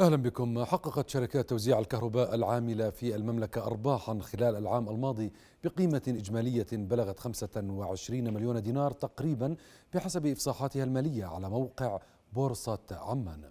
أهلا بكم حققت شركات توزيع الكهرباء العاملة في المملكة أرباحا خلال العام الماضي بقيمة إجمالية بلغت 25 مليون دينار تقريبا بحسب إفصاحاتها المالية على موقع بورصة عمان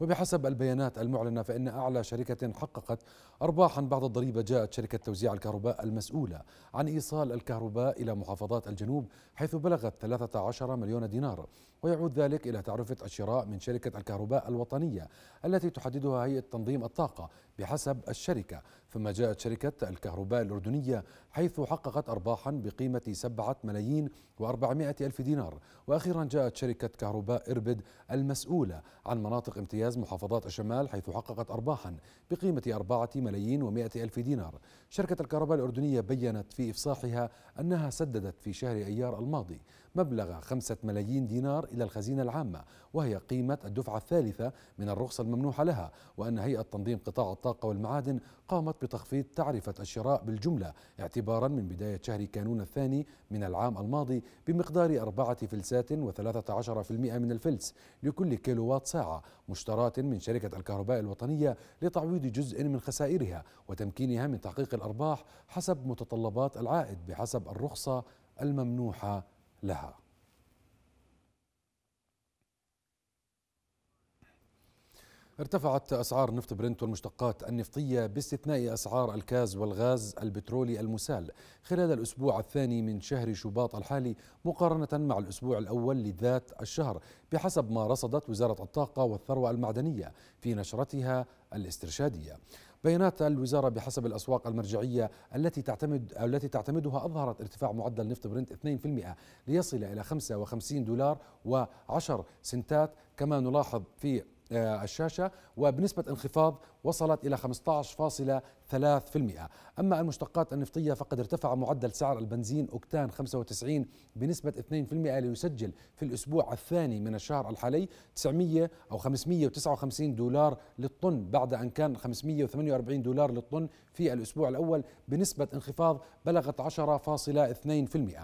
وبحسب البيانات المعلنة فإن أعلى شركة حققت أرباحا بعد الضريبة جاءت شركة توزيع الكهرباء المسؤولة عن إيصال الكهرباء إلى محافظات الجنوب حيث بلغت 13 مليون دينار ويعود ذلك إلى تعرفة الشراء من شركة الكهرباء الوطنية التي تحددها هيئة تنظيم الطاقة بحسب الشركة ثم جاءت شركة الكهرباء الأردنية حيث حققت أرباحا بقيمة 7 ملايين و400 ألف دينار وأخيرا جاءت شركة كهرباء إربد المسؤولة عن مناطق امتياز محافظات الشمال حيث حققت أرباحا بقيمة 4 ملايين و100 ألف دينار شركة الكهرباء الأردنية بيّنت في إفصاحها أنها سددت في شهر أيار الماضي مبلغ خمسة ملايين دينار إلى الخزينة العامة وهي قيمة الدفعة الثالثة من الرخصة الممنوحة لها وأن هيئة تنظيم قطاع الطاقة والمعادن قامت بتخفيض تعرفة الشراء بالجملة اعتبارا من بداية شهر كانون الثاني من العام الماضي بمقدار أربعة فلسات و13% من الفلس لكل كيلووات ساعة مشتراة من شركة الكهرباء الوطنية لتعويض جزء من خسائرها وتمكينها من تحقيق الأرباح حسب متطلبات العائد بحسب الرخصة الممنوحة لها ارتفعت أسعار نفط برنت والمشتقات النفطية باستثناء أسعار الكاز والغاز البترولي المسال خلال الأسبوع الثاني من شهر شباط الحالي مقارنة مع الأسبوع الأول لذات الشهر بحسب ما رصدت وزارة الطاقة والثروة المعدنية في نشرتها الاسترشادية بيانات الوزارة بحسب الأسواق المرجعية التي تعتمد التي تعتمدها أظهرت ارتفاع معدل نفط برنت 2% ليصل إلى 55 دولار و10 سنتات كما نلاحظ في آه، الشاشة وبنسبة انخفاض وصلت إلى 15.3% أما المشتقات النفطية فقد ارتفع معدل سعر البنزين أكتان 95 بنسبة 2% ليسجل في الأسبوع الثاني من الشهر الحالي 900 أو 559 دولار للطن بعد أن كان 548 دولار للطن في الأسبوع الأول بنسبة انخفاض بلغت 10.2%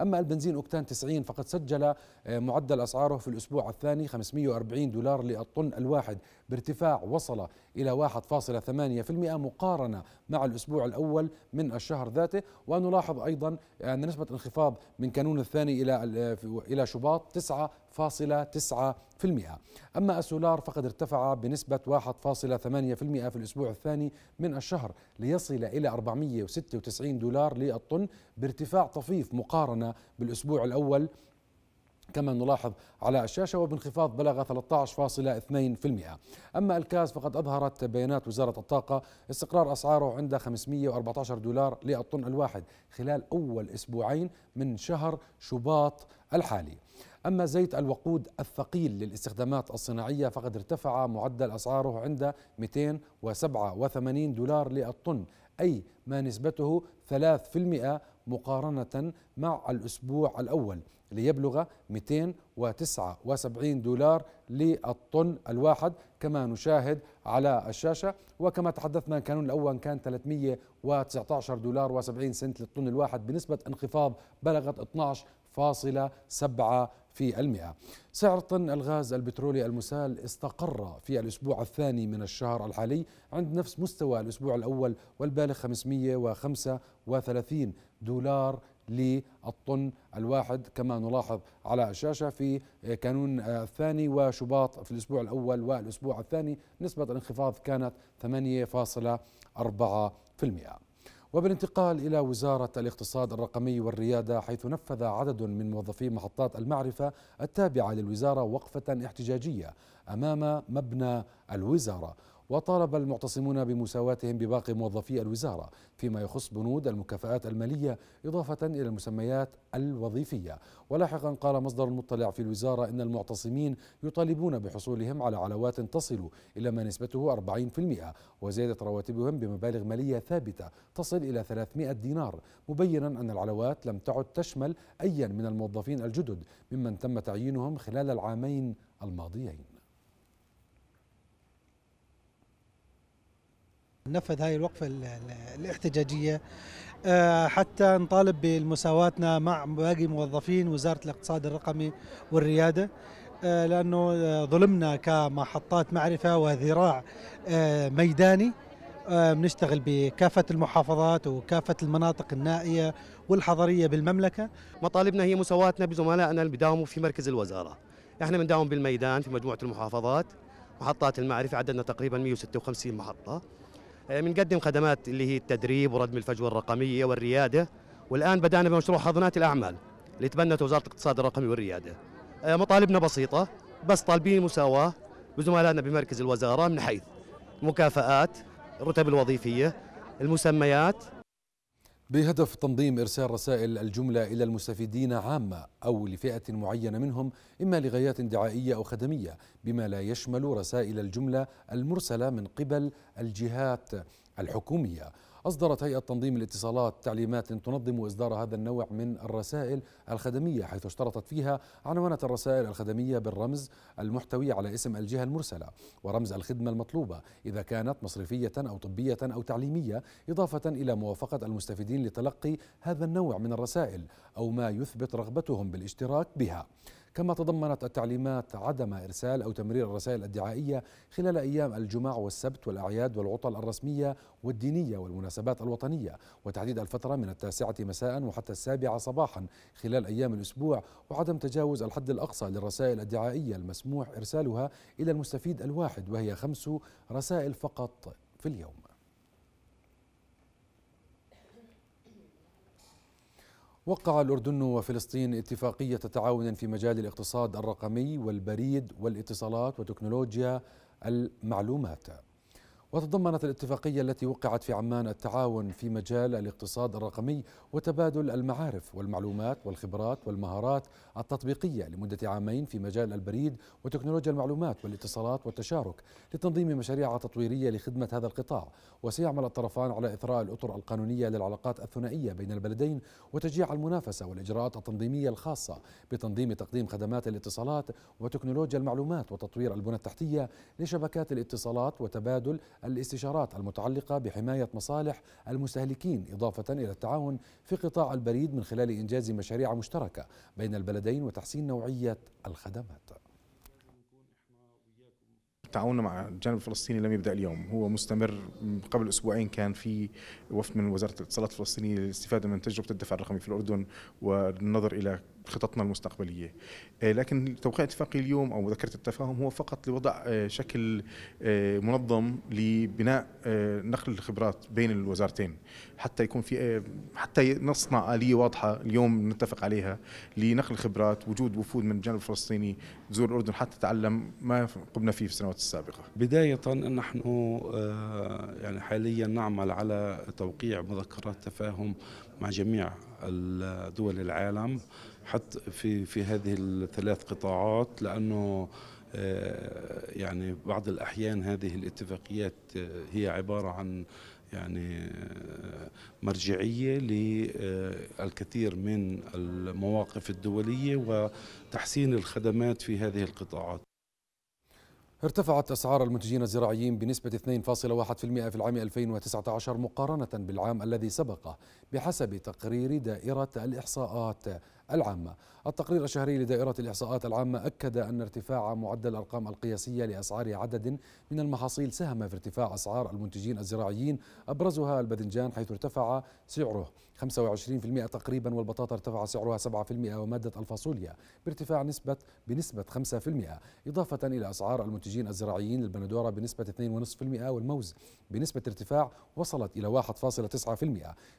أما البنزين أكتان 90 فقد سجل آه، معدل أسعاره في الأسبوع الثاني 540 دولار للطن الواحد بارتفاع وصل إلى 1.8% مقارنة مع الأسبوع الأول من الشهر ذاته ونلاحظ أيضا أن نسبة انخفاض من كانون الثاني إلى إلى شباط 9.9% أما السولار فقد ارتفع بنسبة 1.8% في الأسبوع الثاني من الشهر ليصل إلى 496 دولار للطن بارتفاع طفيف مقارنة بالأسبوع الأول كما نلاحظ على الشاشة وبانخفاض بلغ 13.2% أما الكاز فقد أظهرت بيانات وزارة الطاقة استقرار أسعاره عند 514 دولار للطن الواحد خلال أول أسبوعين من شهر شباط الحالي أما زيت الوقود الثقيل للاستخدامات الصناعية فقد ارتفع معدل أسعاره عند 287 دولار للطن أي ما نسبته 3% مقارنة مع الأسبوع الأول ليبلغ 279 دولار للطن الواحد كما نشاهد على الشاشة وكما تحدثنا كانون الأول كان 319 دولار و70 سنت للطن الواحد بنسبة انخفاض بلغت 12.7% في المئة سعر طن الغاز البترولي المسال استقر في الأسبوع الثاني من الشهر الحالي عند نفس مستوى الأسبوع الأول والبالغ 535 دولار للطن الواحد كما نلاحظ على الشاشة في كانون الثاني وشباط في الأسبوع الأول والأسبوع الثاني نسبة الانخفاض كانت 8.4% وبالانتقال إلى وزارة الاقتصاد الرقمي والريادة حيث نفذ عدد من موظفي محطات المعرفة التابعة للوزارة وقفة احتجاجية أمام مبنى الوزارة وطالب المعتصمون بمساواتهم بباقي موظفي الوزارة فيما يخص بنود المكافآت المالية إضافة إلى المسميات الوظيفية ولاحقا قال مصدر مطلع في الوزارة إن المعتصمين يطالبون بحصولهم على علاوات تصل إلى ما نسبته 40% وزيادة رواتبهم بمبالغ مالية ثابتة تصل إلى 300 دينار مبينا أن العلاوات لم تعد تشمل أيا من الموظفين الجدد ممن تم تعيينهم خلال العامين الماضيين نفذ هاي الوقفة الاحتجاجية آه، حتى نطالب بمساواتنا مع باقي موظفين وزارة الاقتصاد الرقمي والريادة آه، لأنه آه، ظلمنا كمحطات معرفة وذراع ميداني بنشتغل بكافة المحافظات وكافة المناطق النائية والحضرية بالمملكة مطالبنا هي مساواتنا بزملائنا اللي بداوموا في مركز الوزارة احنا بنداوم بالميدان في مجموعة المحافظات محطات المعرفة عددنا تقريبا 156 محطة بنقدم آه، خدمات اللي هي التدريب وردم الفجوه الرقميه والرياده والان بدانا بمشروع حاضنات الاعمال اللي تبنته وزاره الاقتصاد الرقمي والرياده. آه، مطالبنا بسيطه بس طالبين مساواه بزملائنا بمركز الوزاره من حيث مكافآت الرتب الوظيفيه المسميات بهدف تنظيم إرسال رسائل الجملة إلى المستفيدين عامة أو لفئة معينة منهم إما لغايات دعائية أو خدمية بما لا يشمل رسائل الجملة المرسلة من قبل الجهات الحكومية أصدرت هيئة تنظيم الاتصالات تعليمات تنظم إصدار هذا النوع من الرسائل الخدمية حيث اشترطت فيها عنوانة الرسائل الخدمية بالرمز المحتوي على اسم الجهة المرسلة ورمز الخدمة المطلوبة إذا كانت مصرفية أو طبية أو تعليمية إضافة إلى موافقة المستفيدين لتلقي هذا النوع من الرسائل أو ما يثبت رغبتهم بالاشتراك بها كما تضمنت التعليمات عدم إرسال أو تمرير الرسائل الدعائية خلال أيام الجمعة والسبت والأعياد والعطل الرسمية والدينية والمناسبات الوطنية وتحديد الفترة من التاسعة مساء وحتى السابعة صباحا خلال أيام الأسبوع وعدم تجاوز الحد الأقصى للرسائل الدعائية المسموح إرسالها إلى المستفيد الواحد وهي خمس رسائل فقط في اليوم وقع الأردن وفلسطين اتفاقية تعاون في مجال الاقتصاد الرقمي والبريد والاتصالات وتكنولوجيا المعلومات وتضمنت الاتفاقية التي وقعت في عمان التعاون في مجال الاقتصاد الرقمي وتبادل المعارف والمعلومات والخبرات والمهارات التطبيقية لمدة عامين في مجال البريد وتكنولوجيا المعلومات والاتصالات والتشارك لتنظيم مشاريع تطويرية لخدمة هذا القطاع وسيعمل الطرفان على إثراء الأطر القانونية للعلاقات الثنائية بين البلدين وتشجيع المنافسة والإجراءات التنظيمية الخاصة بتنظيم تقديم خدمات الاتصالات وتكنولوجيا المعلومات وتطوير البنى التحتية لشبكات الاتصالات وتبادل الاستشارات المتعلقة بحماية مصالح المستهلكين إضافة إلى التعاون في قطاع البريد من خلال إنجاز مشاريع مشتركة بين البلدين وتحسين نوعية الخدمات تعاوننا مع الجانب الفلسطيني لم يبدا اليوم هو مستمر قبل اسبوعين كان في وفد من وزاره الاتصالات الفلسطينيه للاستفاده من تجربه الدفع الرقمي في الاردن والنظر الى خططنا المستقبليه آه، لكن توقيع اتفاقي اليوم او مذكره التفاهم هو فقط لوضع آه، شكل آه، منظم لبناء نقل الخبرات بين الوزارتين حتى يكون في حتى نصنع اليه واضحه اليوم نتفق عليها لنقل الخبرات وجود وفود من الجانب الفلسطيني تزور الاردن حتى تتعلم ما قمنا فيه في السنوات السابقه بدايه نحن يعني حاليا نعمل على توقيع مذكرات تفاهم مع جميع دول العالم حتى في في هذه الثلاث قطاعات لانه آه، يعني بعض الاحيان هذه الاتفاقيات آه، هي عباره عن يعني آه، مرجعيه للكثير من المواقف الدوليه وتحسين الخدمات في هذه القطاعات ارتفعت أسعار المنتجين الزراعيين بنسبة 2.1% في العام 2019 مقارنة بالعام الذي سبقه بحسب تقرير دائرة الإحصاءات العامة التقرير الشهري لدائرة الإحصاءات العامة أكد أن ارتفاع معدل الأرقام القياسية لأسعار عدد من المحاصيل ساهم في ارتفاع أسعار المنتجين الزراعيين أبرزها الباذنجان حيث ارتفع سعره 25% تقريبا والبطاطا ارتفع سعرها 7% ومادة الفاصوليا بارتفاع نسبة بنسبة 5% إضافة إلى أسعار المنتجين الزراعيين البندورة بنسبة 2.5% والموز بنسبة ارتفاع وصلت إلى 1.9%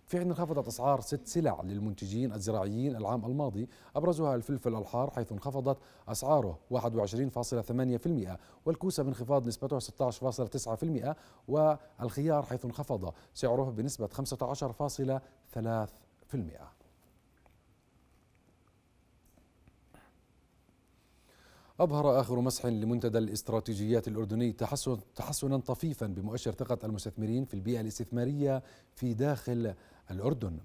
في حين انخفضت أسعار ست سلع للمنتجين الزراعيين العام الماضي الماضي أبرزها الفلفل الحار حيث انخفضت أسعاره 21.8% والكوسة بانخفاض نسبته 16.9% والخيار حيث انخفض سعره بنسبة 15.3% أظهر آخر مسح لمنتدى الاستراتيجيات الأردني تحسن تحسنا طفيفا بمؤشر ثقة المستثمرين في البيئة الاستثمارية في داخل الأردن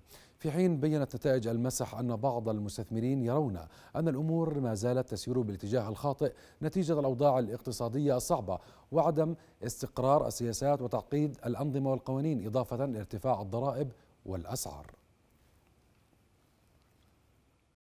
في حين بينت نتائج المسح أن بعض المستثمرين يرون أن الأمور ما زالت تسير بالاتجاه الخاطئ نتيجة الأوضاع الاقتصادية الصعبة وعدم استقرار السياسات وتعقيد الأنظمة والقوانين إضافة لارتفاع الضرائب والأسعار